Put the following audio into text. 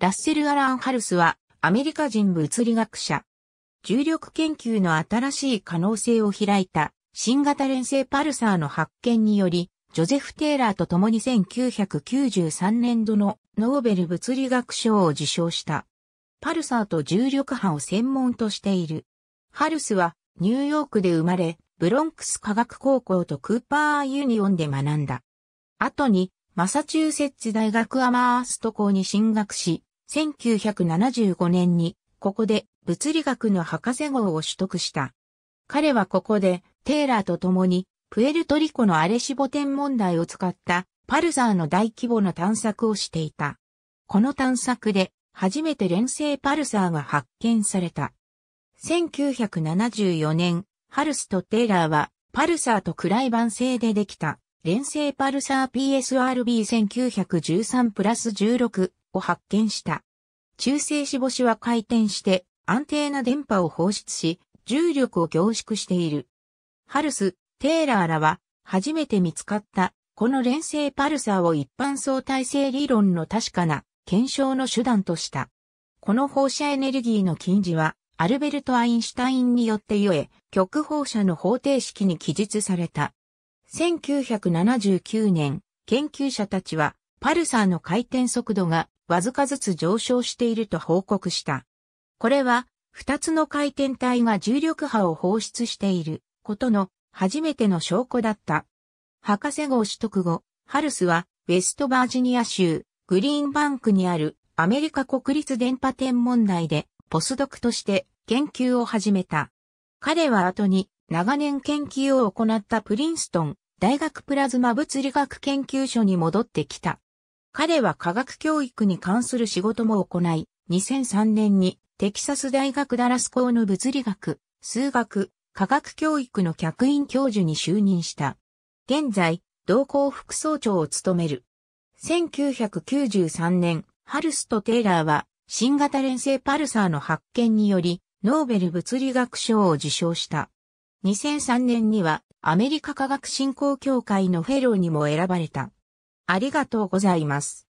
ラッセル・アラン・ハルスは、アメリカ人物理学者。重力研究の新しい可能性を開いた、新型連星パルサーの発見により、ジョゼフ・テイラーと共に1993年度のノーベル物理学賞を受賞した。パルサーと重力波を専門としている。ハルスはニューヨークで生まれ、ブロンクス科学高校とクーパーユニオンで学んだ。後にマサチューセッツ大学アマースト校に進学し、1975年に、ここで物理学の博士号を取得した。彼はここで、テイラーと共に、プエルトリコのアレシボ天問題を使ったパルサーの大規模な探索をしていた。この探索で初めて連星パルサーが発見された。1974年、ハルスとテイラーはパルサーとクライバン星でできた連星パルサー PSRB1913 プラス16を発見した。中性子星は回転して安定な電波を放出し、重力を凝縮している。ハルス、テーラーらは初めて見つかったこの連星パルサーを一般相対性理論の確かな検証の手段とした。この放射エネルギーの近似はアルベルト・アインシュタインによって言え、極放射の方程式に記述された。1979年、研究者たちはパルサーの回転速度がわずかずつ上昇していると報告した。これは、二つの回転体が重力波を放出していることの初めての証拠だった。博士号取得後、ハルスは、ウェストバージニア州、グリーンバンクにあるアメリカ国立電波天文台で、ポスドクとして研究を始めた。彼は後に長年研究を行ったプリンストン大学プラズマ物理学研究所に戻ってきた。彼は科学教育に関する仕事も行い、2003年にテキサス大学ダラス校の物理学、数学、科学教育の客員教授に就任した。現在、同校副総長を務める。1993年、ハルスとテイラーは新型連星パルサーの発見により、ノーベル物理学賞を受賞した。2003年にはアメリカ科学振興協会のフェローにも選ばれた。ありがとうございます。